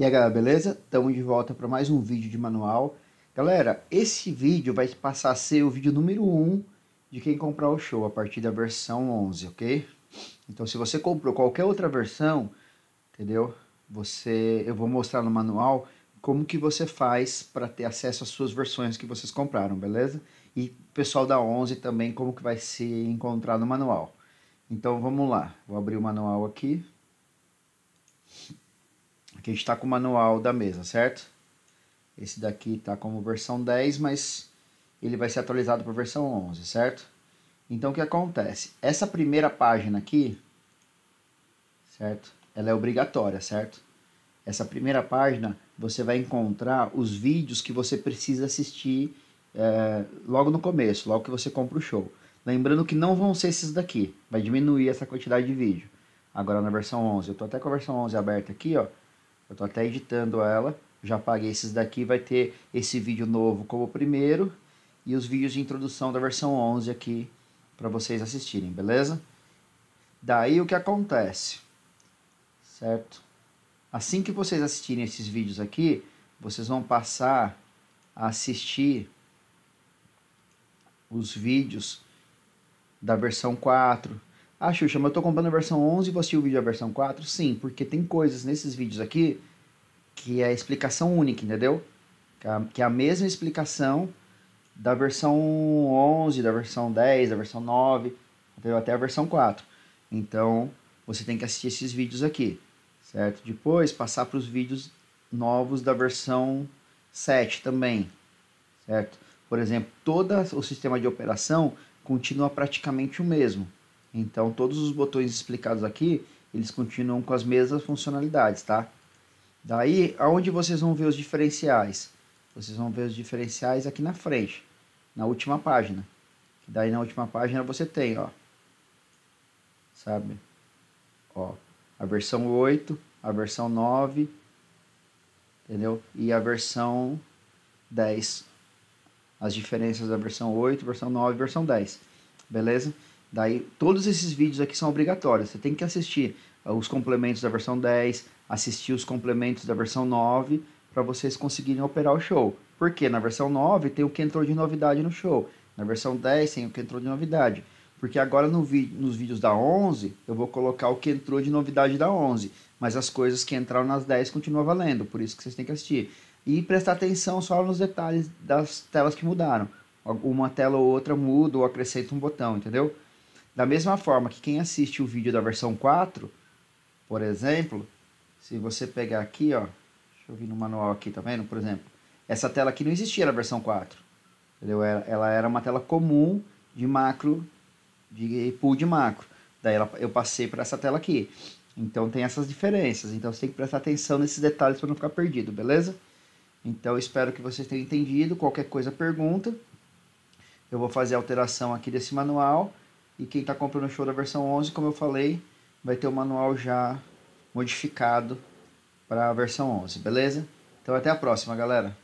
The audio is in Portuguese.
E aí galera, beleza? Estamos de volta para mais um vídeo de manual. Galera, esse vídeo vai passar a ser o vídeo número 1 de quem comprar o show a partir da versão 11, ok? Então se você comprou qualquer outra versão, entendeu? Você, eu vou mostrar no manual como que você faz para ter acesso às suas versões que vocês compraram, beleza? E o pessoal da 11 também como que vai se encontrar no manual. Então vamos lá, vou abrir o manual aqui. Aqui a gente está com o manual da mesa, certo? Esse daqui está como versão 10, mas ele vai ser atualizado para versão 11, certo? Então o que acontece? Essa primeira página aqui, certo? Ela é obrigatória, certo? Essa primeira página você vai encontrar os vídeos que você precisa assistir é, logo no começo, logo que você compra o show. Lembrando que não vão ser esses daqui, vai diminuir essa quantidade de vídeo. Agora na versão 11, eu estou até com a versão 11 aberta aqui, ó. Eu estou até editando ela, já paguei esses daqui, vai ter esse vídeo novo como primeiro e os vídeos de introdução da versão 11 aqui para vocês assistirem, beleza? Daí o que acontece, certo? Assim que vocês assistirem esses vídeos aqui, vocês vão passar a assistir os vídeos da versão 4, ah, Xuxa, mas eu tô comprando a versão 11 e vou assistir o vídeo da versão 4? Sim, porque tem coisas nesses vídeos aqui que é explicação única, entendeu? Que é a, que é a mesma explicação da versão 11, da versão 10, da versão 9, até a versão 4. Então, você tem que assistir esses vídeos aqui, certo? Depois, passar para os vídeos novos da versão 7 também, certo? Por exemplo, todo o sistema de operação continua praticamente o mesmo. Então todos os botões explicados aqui, eles continuam com as mesmas funcionalidades, tá? Daí, aonde vocês vão ver os diferenciais? Vocês vão ver os diferenciais aqui na frente, na última página. Daí na última página você tem, ó. Sabe? Ó, a versão 8, a versão 9, entendeu? E a versão 10. As diferenças da versão 8, versão 9 versão 10. Beleza? Daí, todos esses vídeos aqui são obrigatórios. Você tem que assistir ah, os complementos da versão 10, assistir os complementos da versão 9, para vocês conseguirem operar o show. Porque na versão 9 tem o que entrou de novidade no show. Na versão 10 tem o que entrou de novidade. Porque agora no nos vídeos da 11, eu vou colocar o que entrou de novidade da 11. Mas as coisas que entraram nas 10 continuam valendo. Por isso que vocês têm que assistir. E prestar atenção só nos detalhes das telas que mudaram. Uma tela ou outra muda ou acrescenta um botão, entendeu? Da mesma forma que quem assiste o vídeo da versão 4, por exemplo, se você pegar aqui, ó, deixa eu vir no manual aqui, tá vendo? Por exemplo, essa tela aqui não existia na versão 4. Entendeu? Ela era uma tela comum de macro, de pool de macro. Daí eu passei para essa tela aqui. Então tem essas diferenças. Então você tem que prestar atenção nesses detalhes para não ficar perdido, beleza? Então espero que vocês tenham entendido. Qualquer coisa, pergunta. Eu vou fazer a alteração aqui desse manual e quem está comprando o show da versão 11, como eu falei, vai ter o manual já modificado para a versão 11, beleza? Então até a próxima, galera.